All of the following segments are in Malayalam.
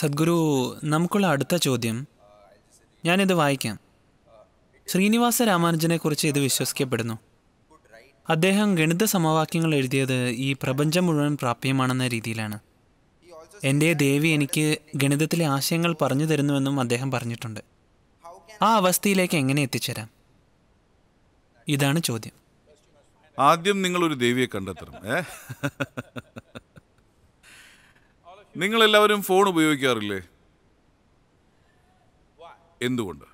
സദ്ഗുരു നമുക്കുള്ള അടുത്ത ചോദ്യം ഞാനിത് വായിക്കാം ശ്രീനിവാസ കുറിച്ച് ഇത് വിശ്വസിക്കപ്പെടുന്നു അദ്ദേഹം ഗണിത സമവാക്യങ്ങൾ എഴുതിയത് ഈ പ്രപഞ്ചം മുഴുവൻ പ്രാപ്യമാണെന്ന രീതിയിലാണ് എൻ്റെ ദേവി എനിക്ക് ഗണിതത്തിലെ ആശയങ്ങൾ പറഞ്ഞു തരുന്നുവെന്നും അദ്ദേഹം പറഞ്ഞിട്ടുണ്ട് ആ അവസ്ഥയിലേക്ക് എങ്ങനെ എത്തിച്ചേരാം ഇതാണ് ചോദ്യം ആദ്യം നിങ്ങളൊരു ദേവിയെ കണ്ടെത്തണം നിങ്ങളെല്ലാവരും ഫോൺ ഉപയോഗിക്കാറില്ലേ എന്തുകൊണ്ട്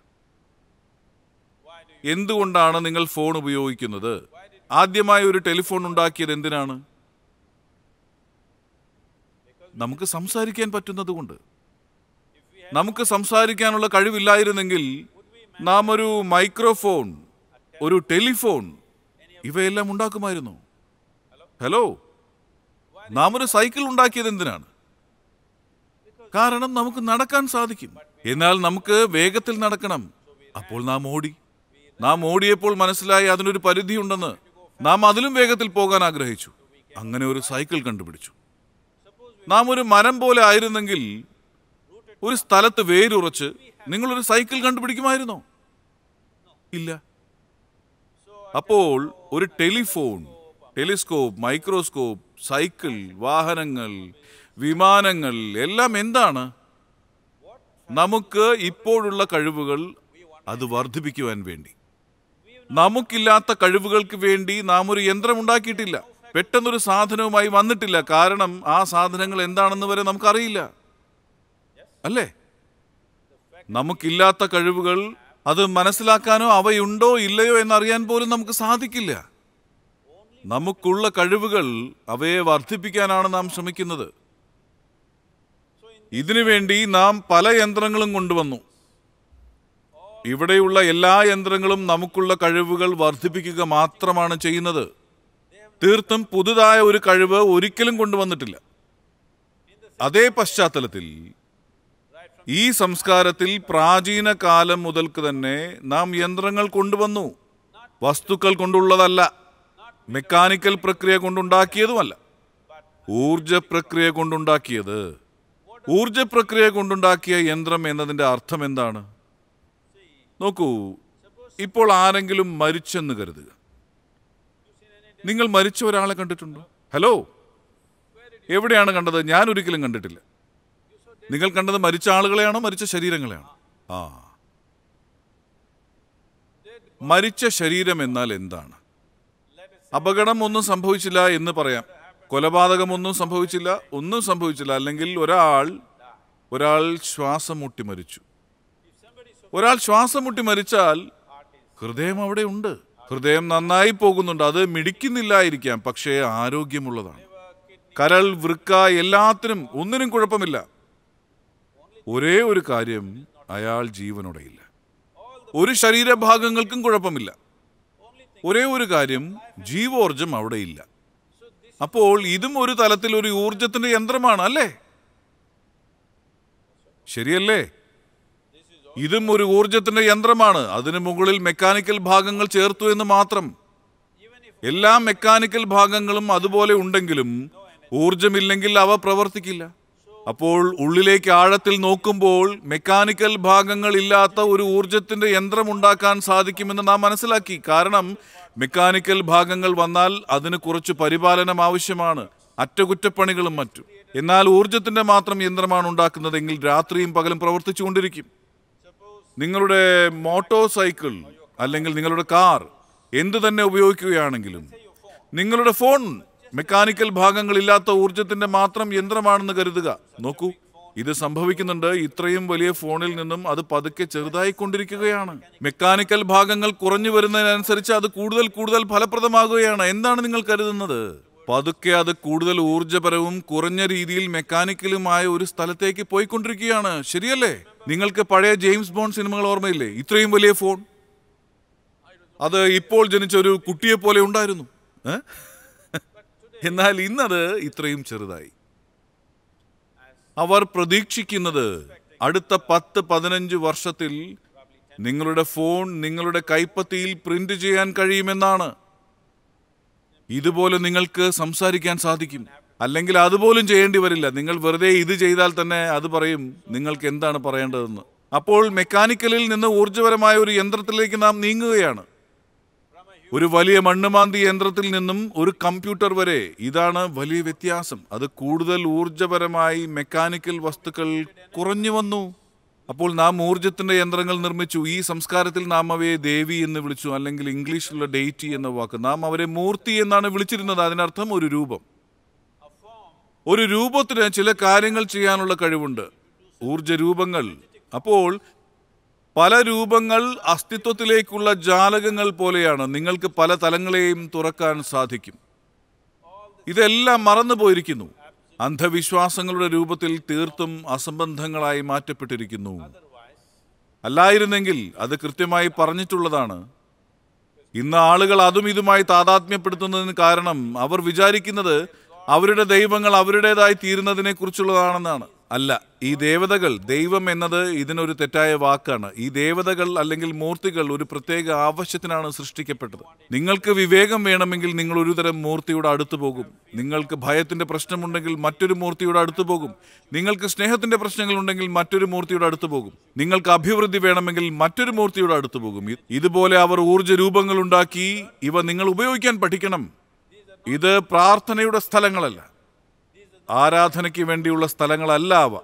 എന്തുകൊണ്ടാണ് നിങ്ങൾ ഫോൺ ഉപയോഗിക്കുന്നത് ആദ്യമായി ഒരു ടെലിഫോൺ ഉണ്ടാക്കിയത് എന്തിനാണ് നമുക്ക് സംസാരിക്കാൻ പറ്റുന്നത് കൊണ്ട് നമുക്ക് സംസാരിക്കാനുള്ള കഴിവില്ലായിരുന്നെങ്കിൽ നാം ഒരു മൈക്രോഫോൺ ഒരു ടെലിഫോൺ ഇവയെല്ലാം ഉണ്ടാക്കുമായിരുന്നു ഹലോ നാം ഒരു സൈക്കിൾ ഉണ്ടാക്കിയത് എന്തിനാണ് കാരണം നമുക്ക് നടക്കാൻ സാധിക്കും എന്നാൽ നമുക്ക് വേഗത്തിൽ നടക്കണം അപ്പോൾ നാം ഓടി നാം ഓടിയപ്പോൾ മനസ്സിലായി അതിനൊരു പരിധിയുണ്ടെന്ന് നാം അതിലും വേഗത്തിൽ പോകാൻ ആഗ്രഹിച്ചു അങ്ങനെ ഒരു സൈക്കിൾ കണ്ടുപിടിച്ചു നാം ഒരു മരം പോലെ ആയിരുന്നെങ്കിൽ ഒരു സ്ഥലത്ത് വേരുറച്ച് നിങ്ങളൊരു സൈക്കിൾ കണ്ടുപിടിക്കുമായിരുന്നോ ഇല്ല അപ്പോൾ ഒരു ടെലിഫോൺ ടെലിസ്കോപ്പ് മൈക്രോസ്കോപ്പ് സൈക്കിൾ വാഹനങ്ങൾ വിമാനങ്ങൾ എല്ലാം എന്താണ് നമുക്ക് ഇപ്പോഴുള്ള കഴിവുകൾ അത് വർദ്ധിപ്പിക്കുവാൻ വേണ്ടി നമുക്കില്ലാത്ത കഴിവുകൾക്ക് വേണ്ടി നാം ഒരു യന്ത്രം ഉണ്ടാക്കിയിട്ടില്ല പെട്ടെന്നൊരു സാധനവുമായി വന്നിട്ടില്ല കാരണം ആ സാധനങ്ങൾ എന്താണെന്ന് വരെ നമുക്കറിയില്ല അല്ലേ നമുക്കില്ലാത്ത കഴിവുകൾ അത് മനസ്സിലാക്കാനോ അവയുണ്ടോ ഇല്ലയോ എന്നറിയാൻ പോലും നമുക്ക് സാധിക്കില്ല നമുക്കുള്ള കഴിവുകൾ അവയെ വർദ്ധിപ്പിക്കാനാണ് നാം ശ്രമിക്കുന്നത് ഇതിനുവേണ്ടി നാം പല യന്ത്രങ്ങളും കൊണ്ടുവന്നു ഇവിടെയുള്ള എല്ലാ യന്ത്രങ്ങളും നമുക്കുള്ള കഴിവുകൾ വർദ്ധിപ്പിക്കുക മാത്രമാണ് ചെയ്യുന്നത് തീർത്തും പുതുതായ ഒരു കഴിവ് ഒരിക്കലും കൊണ്ടുവന്നിട്ടില്ല അതേ പശ്ചാത്തലത്തിൽ ഈ സംസ്കാരത്തിൽ പ്രാചീന കാലം മുതൽക്ക് തന്നെ നാം യന്ത്രങ്ങൾ കൊണ്ടുവന്നു വസ്തുക്കൾ കൊണ്ടുള്ളതല്ല മെക്കാനിക്കൽ പ്രക്രിയ കൊണ്ടുണ്ടാക്കിയതുമല്ല ഊർജ പ്രക്രിയ കൊണ്ടുണ്ടാക്കിയത് ഊർജ പ്രക്രിയ കൊണ്ടുണ്ടാക്കിയ യന്ത്രം എന്നതിൻ്റെ അർത്ഥം എന്താണ് നോക്കൂ ഇപ്പോൾ ആരെങ്കിലും മരിച്ചെന്ന് കരുതുക നിങ്ങൾ മരിച്ച ഒരാളെ കണ്ടിട്ടുണ്ടോ ഹലോ എവിടെയാണ് കണ്ടത് ഞാൻ ഒരിക്കലും കണ്ടിട്ടില്ല നിങ്ങൾ കണ്ടത് മരിച്ച ആളുകളെയാണോ മരിച്ച ശരീരങ്ങളെയാണോ ആ മരിച്ച ശരീരം എന്നാൽ എന്താണ് അപകടം ഒന്നും സംഭവിച്ചില്ല എന്ന് പറയാം കൊലപാതകമൊന്നും സംഭവിച്ചില്ല ഒന്നും സംഭവിച്ചില്ല അല്ലെങ്കിൽ ഒരാൾ ഒരാൾ ശ്വാസം മുട്ടി മരിച്ചു ഒരാൾ ശ്വാസം മുട്ടി മരിച്ചാൽ ഹൃദയം അവിടെ ഉണ്ട് ഹൃദയം നന്നായി പോകുന്നുണ്ട് അത് മിടിക്കുന്നില്ലായിരിക്കാം പക്ഷേ ആരോഗ്യമുള്ളതാണ് കരൾ വൃക്ക എല്ലാത്തിനും ഒന്നിനും കുഴപ്പമില്ല ഒരേ ഒരു കാര്യം അയാൾ ജീവനോടെയില്ല ഒരു ശരീരഭാഗങ്ങൾക്കും കുഴപ്പമില്ല ഒരേ ഒരു കാര്യം ജീവോർജം അവിടെയില്ല അപ്പോൾ ഇതും ഒരു തലത്തിൽ ഒരു ഊർജത്തിന്റെ യന്ത്രമാണ് അല്ലേ ശരിയല്ലേ ഇതും ഒരു ഊർജത്തിന്റെ യന്ത്രമാണ് അതിനു മുകളിൽ മെക്കാനിക്കൽ ഭാഗങ്ങൾ ചേർത്തു എന്ന് മാത്രം എല്ലാ മെക്കാനിക്കൽ ഭാഗങ്ങളും അതുപോലെ ഉണ്ടെങ്കിലും ഊർജമില്ലെങ്കിൽ അവ പ്രവർത്തിക്കില്ല അപ്പോൾ ഉള്ളിലേക്ക് ആഴത്തിൽ നോക്കുമ്പോൾ മെക്കാനിക്കൽ ഭാഗങ്ങൾ ഇല്ലാത്ത ഒരു ഊർജത്തിൻ്റെ ഉണ്ടാക്കാൻ സാധിക്കുമെന്ന് നാം മനസ്സിലാക്കി കാരണം മെക്കാനിക്കൽ ഭാഗങ്ങൾ വന്നാൽ അതിന് കുറച്ച് പരിപാലനം ആവശ്യമാണ് അറ്റകുറ്റപ്പണികളും മറ്റും എന്നാൽ ഊർജത്തിൻ്റെ മാത്രം യന്ത്രമാണ് ഉണ്ടാക്കുന്നതെങ്കിൽ രാത്രിയും പകലും പ്രവർത്തിച്ചുകൊണ്ടിരിക്കും നിങ്ങളുടെ മോട്ടോർ സൈക്കിൾ അല്ലെങ്കിൽ നിങ്ങളുടെ കാർ എന്തു തന്നെ ഉപയോഗിക്കുകയാണെങ്കിലും നിങ്ങളുടെ ഫോൺ മെക്കാനിക്കൽ ഭാഗങ്ങളില്ലാത്ത ഊർജത്തിന്റെ മാത്രം യന്ത്രമാണെന്ന് കരുതുക നോക്കൂ ഇത് സംഭവിക്കുന്നുണ്ട് ഇത്രയും വലിയ ഫോണിൽ നിന്നും അത് പതുക്കെ ചെറുതായിക്കൊണ്ടിരിക്കുകയാണ് മെക്കാനിക്കൽ ഭാഗങ്ങൾ കുറഞ്ഞു വരുന്നതിനനുസരിച്ച് അത് കൂടുതൽ കൂടുതൽ ഫലപ്രദമാകുകയാണ് എന്താണ് നിങ്ങൾ കരുതുന്നത് പതുക്കെ അത് കൂടുതൽ ഊർജപരവും കുറഞ്ഞ രീതിയിൽ മെക്കാനിക്കലുമായ ഒരു സ്ഥലത്തേക്ക് പോയിക്കൊണ്ടിരിക്കുകയാണ് ശരിയല്ലേ നിങ്ങൾക്ക് പഴയ ജെയിംസ് ബോണ്ട് സിനിമകൾ ഓർമ്മയില്ലേ ഇത്രയും വലിയ ഫോൺ അത് ഇപ്പോൾ ജനിച്ച ഒരു കുട്ടിയെ പോലെ ഉണ്ടായിരുന്നു ഏഹ് എന്നാൽ ഇന്നത് ഇത്രയും ചെറുതായി അവർ പ്രതീക്ഷിക്കുന്നത് അടുത്ത പത്ത് പതിനഞ്ച് വർഷത്തിൽ നിങ്ങളുടെ ഫോൺ നിങ്ങളുടെ കൈപ്പത്തിയിൽ പ്രിന്റ് ചെയ്യാൻ കഴിയുമെന്നാണ് ഇതുപോലെ നിങ്ങൾക്ക് സംസാരിക്കാൻ സാധിക്കും അല്ലെങ്കിൽ അതുപോലും ചെയ്യേണ്ടി വരില്ല നിങ്ങൾ വെറുതെ ഇത് ചെയ്താൽ തന്നെ അത് പറയും നിങ്ങൾക്ക് എന്താണ് പറയേണ്ടതെന്ന് അപ്പോൾ മെക്കാനിക്കലിൽ നിന്ന് ഊർജ്ജപരമായ ഒരു യന്ത്രത്തിലേക്ക് നാം നീങ്ങുകയാണ് ഒരു വലിയ മണ്ണുമാന്തി യന്ത്രത്തിൽ നിന്നും ഒരു കമ്പ്യൂട്ടർ വരെ ഇതാണ് വലിയ വ്യത്യാസം അത് കൂടുതൽ ഊർജപരമായി മെക്കാനിക്കൽ വസ്തുക്കൾ കുറഞ്ഞു വന്നു അപ്പോൾ നാം ഊർജത്തിന്റെ യന്ത്രങ്ങൾ നിർമ്മിച്ചു ഈ സംസ്കാരത്തിൽ നാം അവയെ ദേവി എന്ന് വിളിച്ചു അല്ലെങ്കിൽ ഇംഗ്ലീഷിലുള്ള ഡേറ്റി എന്ന വാക്ക് നാം അവരെ മൂർത്തി എന്നാണ് വിളിച്ചിരുന്നത് അതിനർത്ഥം ഒരു രൂപം ഒരു രൂപത്തിന് ചില കാര്യങ്ങൾ ചെയ്യാനുള്ള കഴിവുണ്ട് ഊർജ രൂപങ്ങൾ അപ്പോൾ പല രൂപങ്ങൾ അസ്തിത്വത്തിലേക്കുള്ള ജാലകങ്ങൾ പോലെയാണ് നിങ്ങൾക്ക് പല തലങ്ങളെയും തുറക്കാൻ സാധിക്കും ഇതെല്ലാം മറന്നു പോയിരിക്കുന്നു അന്ധവിശ്വാസങ്ങളുടെ രൂപത്തിൽ തീർത്തും അസംബന്ധങ്ങളായി മാറ്റപ്പെട്ടിരിക്കുന്നു അല്ലായിരുന്നെങ്കിൽ അത് കൃത്യമായി പറഞ്ഞിട്ടുള്ളതാണ് ഇന്ന് ആളുകൾ അതും ഇതുമായി താതാത്മ്യപ്പെടുത്തുന്നതിന് കാരണം അവർ വിചാരിക്കുന്നത് അവരുടെ ദൈവങ്ങൾ അവരുടേതായി തീരുന്നതിനെക്കുറിച്ചുള്ളതാണെന്നാണ് അല്ല ഈ ദേവതകൾ ദൈവം എന്നത് ഇതിനൊരു തെറ്റായ വാക്കാണ് ഈ ദേവതകൾ അല്ലെങ്കിൽ മൂർത്തികൾ ഒരു പ്രത്യേക ആവശ്യത്തിനാണ് സൃഷ്ടിക്കപ്പെട്ടത് നിങ്ങൾക്ക് വിവേകം വേണമെങ്കിൽ നിങ്ങൾ ഒരുതരം മൂർത്തിയോട് അടുത്തു അടുത്ത് പോകും നിങ്ങൾക്ക് ഭയത്തിന്റെ പ്രശ്നമുണ്ടെങ്കിൽ മറ്റൊരു മൂർത്തിയോട് അടുത്ത് പോകും നിങ്ങൾക്ക് സ്നേഹത്തിന്റെ പ്രശ്നങ്ങൾ ഉണ്ടെങ്കിൽ മറ്റൊരു മൂർത്തിയോട് അടുത്ത് പോകും നിങ്ങൾക്ക് അഭിവൃദ്ധി വേണമെങ്കിൽ മറ്റൊരു മൂർത്തിയോട് അടുത്ത് പോകും ഇതുപോലെ അവർ ഊർജ്ജ രൂപങ്ങൾ ഉണ്ടാക്കി ഇവ നിങ്ങൾ ഉപയോഗിക്കാൻ പഠിക്കണം ഇത് പ്രാർത്ഥനയുടെ സ്ഥലങ്ങളല്ല ആരാധനയ്ക്ക് വേണ്ടിയുള്ള സ്ഥലങ്ങളല്ല അവ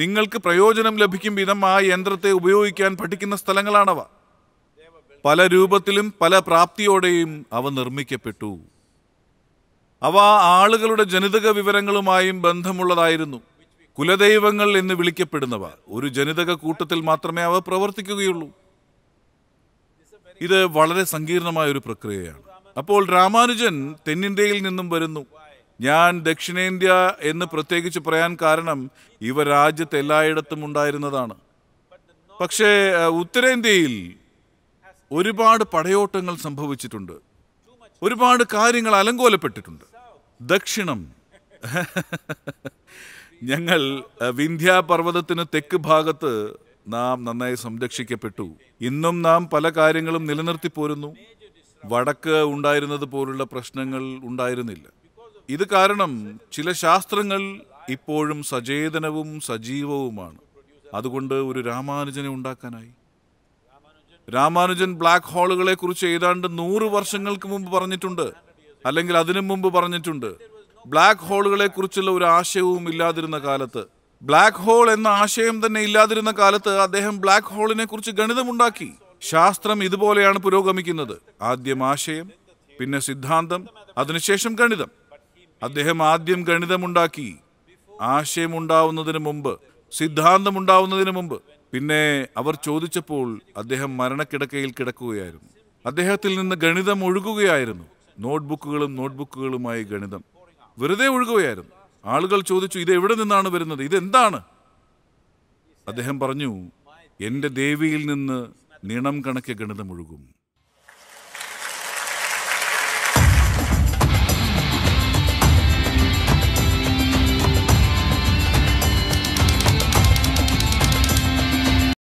നിങ്ങൾക്ക് പ്രയോജനം ലഭിക്കും വിധം ആ യന്ത്രത്തെ ഉപയോഗിക്കാൻ പഠിക്കുന്ന സ്ഥലങ്ങളാണവ പല രൂപത്തിലും പല പ്രാപ്തിയോടെയും അവ നിർമ്മിക്കപ്പെട്ടു അവ ആളുകളുടെ ജനിതക വിവരങ്ങളുമായും ബന്ധമുള്ളതായിരുന്നു കുലദൈവങ്ങൾ എന്ന് വിളിക്കപ്പെടുന്നവ ഒരു ജനിതക കൂട്ടത്തിൽ മാത്രമേ അവ പ്രവർത്തിക്കുകയുള്ളൂ ഇത് വളരെ സങ്കീർണമായ ഒരു പ്രക്രിയയാണ് അപ്പോൾ രാമാനുജൻ തെന്നിന്ത്യയിൽ നിന്നും വരുന്നു ഞാൻ ദക്ഷിണേന്ത്യ എന്ന് പ്രത്യേകിച്ച് പറയാൻ കാരണം ഇവ രാജ്യത്ത് എല്ലായിടത്തും ഉണ്ടായിരുന്നതാണ് പക്ഷേ ഉത്തരേന്ത്യയിൽ ഒരുപാട് പടയോട്ടങ്ങൾ സംഭവിച്ചിട്ടുണ്ട് ഒരുപാട് കാര്യങ്ങൾ അലങ്കോലപ്പെട്ടിട്ടുണ്ട് ദക്ഷിണം ഞങ്ങൾ വിന്ധ്യാപർവ്വതത്തിന് തെക്ക് ഭാഗത്ത് നാം നന്നായി സംരക്ഷിക്കപ്പെട്ടു ഇന്നും നാം പല കാര്യങ്ങളും നിലനിർത്തി പോരുന്നു വടക്ക് ഉണ്ടായിരുന്നത് പോലുള്ള പ്രശ്നങ്ങൾ ഉണ്ടായിരുന്നില്ല ഇത് കാരണം ചില ശാസ്ത്രങ്ങൾ ഇപ്പോഴും സചേതനവും സജീവവുമാണ് അതുകൊണ്ട് ഒരു രാമാനുജനെ ഉണ്ടാക്കാനായി രാമാനുജൻ ബ്ലാക്ക് ഹോളുകളെ കുറിച്ച് ഏതാണ്ട് നൂറ് വർഷങ്ങൾക്ക് മുമ്പ് പറഞ്ഞിട്ടുണ്ട് അല്ലെങ്കിൽ അതിനു മുമ്പ് പറഞ്ഞിട്ടുണ്ട് ബ്ലാക്ക് ഹോളുകളെ കുറിച്ചുള്ള ഒരു ആശയവും ഇല്ലാതിരുന്ന കാലത്ത് ബ്ലാക്ക് ഹോൾ എന്ന ആശയം തന്നെ ഇല്ലാതിരുന്ന കാലത്ത് അദ്ദേഹം ബ്ലാക്ക് ഹോളിനെ കുറിച്ച് ഗണിതമുണ്ടാക്കി ശാസ്ത്രം ഇതുപോലെയാണ് പുരോഗമിക്കുന്നത് ആദ്യം ആശയം പിന്നെ സിദ്ധാന്തം അതിനുശേഷം ഗണിതം അദ്ദേഹം ആദ്യം ഗണിതമുണ്ടാക്കി ആശയമുണ്ടാവുന്നതിന് മുമ്പ് സിദ്ധാന്തമുണ്ടാവുന്നതിന് മുമ്പ് പിന്നെ അവർ ചോദിച്ചപ്പോൾ അദ്ദേഹം മരണക്കിടക്കയിൽ കിടക്കുകയായിരുന്നു അദ്ദേഹത്തിൽ നിന്ന് ഗണിതം ഒഴുകുകയായിരുന്നു നോട്ട്ബുക്കുകളും നോട്ട്ബുക്കുകളുമായി ഗണിതം വെറുതെ ഒഴുകുകയായിരുന്നു ആളുകൾ ചോദിച്ചു ഇത് എവിടെ നിന്നാണ് വരുന്നത് ഇതെന്താണ് അദ്ദേഹം പറഞ്ഞു എൻ്റെ ദേവിയിൽ നിന്ന് നിണം കണക്കെ ഗണിതം ഒഴുകും